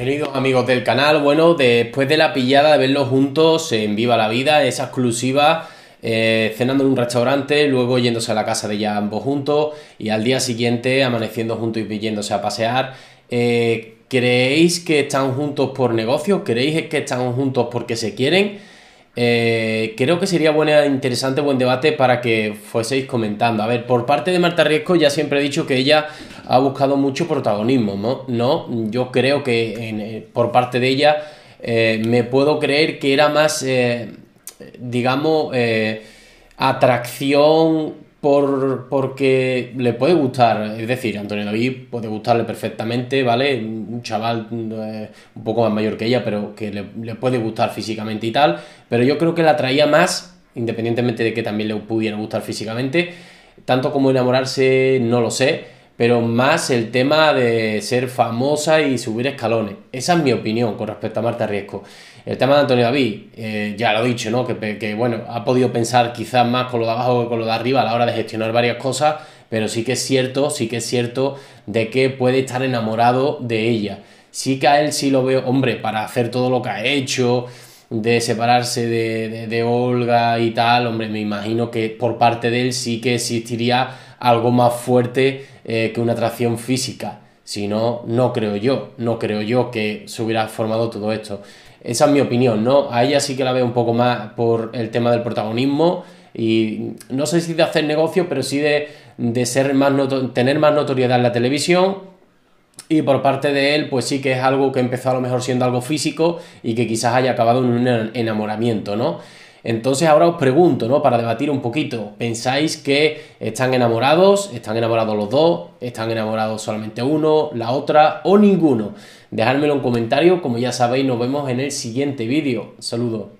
Bienvenidos amigos del canal. Bueno, después de la pillada de verlos juntos en Viva la Vida, esa exclusiva, eh, cenando en un restaurante, luego yéndose a la casa de ella ambos juntos y al día siguiente amaneciendo juntos y yéndose a pasear. Eh, ¿Creéis que están juntos por negocio? ¿Creéis que están juntos porque se quieren? Eh, creo que sería interesante, buen debate para que fueseis comentando. A ver, por parte de Marta Riesco ya siempre he dicho que ella ha buscado mucho protagonismo, ¿no? yo creo que eh, por parte de ella eh, me puedo creer que era más, eh, digamos, atracción porque le puede gustar, es decir, Antonio David puede gustarle perfectamente, ¿vale? Un chaval un poco más mayor que ella, pero que le, le puede gustar físicamente y tal, pero yo creo que la atraía más, independientemente de que también le pudiera gustar físicamente, tanto como enamorarse, no lo sé, pero más el tema de ser famosa y subir escalones. Esa es mi opinión con respecto a Marta Riesco. El tema de Antonio David, eh, ya lo he dicho, ¿no? Que, que, bueno, ha podido pensar quizás más con lo de abajo que con lo de arriba a la hora de gestionar varias cosas, pero sí que es cierto, sí que es cierto de que puede estar enamorado de ella. Sí que a él sí lo veo, hombre, para hacer todo lo que ha hecho, de separarse de, Olga y tal, hombre, me imagino que por parte de él sí que existiría algo más fuerte eh, que una atracción física. Si no, no creo yo, no creo yo que se hubiera formado todo esto. Esa es mi opinión, ¿no? A ella sí que la veo un poco más por el tema del protagonismo y no sé si de hacer negocio, pero sí de, ser más tener más notoriedad en la televisión y por parte de él, pues sí que es algo que empezó a lo mejor siendo algo físico y que quizás haya acabado en un enamoramiento, ¿no? Entonces ahora os pregunto, ¿no? Para debatir un poquito, ¿pensáis que están enamorados? ¿Están enamorados los dos? ¿Están enamorados solamente uno, la otra o ninguno? Dejádmelo en comentario, como ya sabéis, nos vemos en el siguiente vídeo. Saludos.